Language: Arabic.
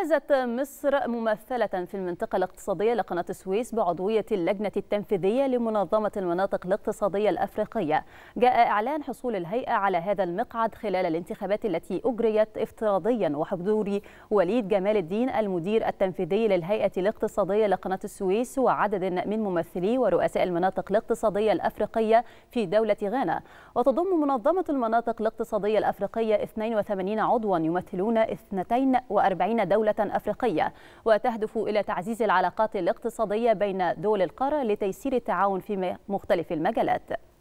فازت مصر ممثلة في المنطقة الاقتصادية لقناة السويس بعضوية اللجنة التنفيذية لمنظمة المناطق الاقتصادية الأفريقية جاء إعلان حصول الهيئة على هذا المقعد خلال الانتخابات التي أجريت افتراضيا وحضور وليد جمال الدين المدير التنفيذي للهيئة الاقتصادية لقناة السويس وعدد من ممثلي ورؤساء المناطق الاقتصادية الأفريقية في دولة غانا وتضم منظمة المناطق الاقتصادية الأفريقية 82 عضوا يمثلون 42 دولة دولة أفريقية وتهدف إلى تعزيز العلاقات الاقتصادية بين دول القارة لتيسير التعاون في مختلف المجالات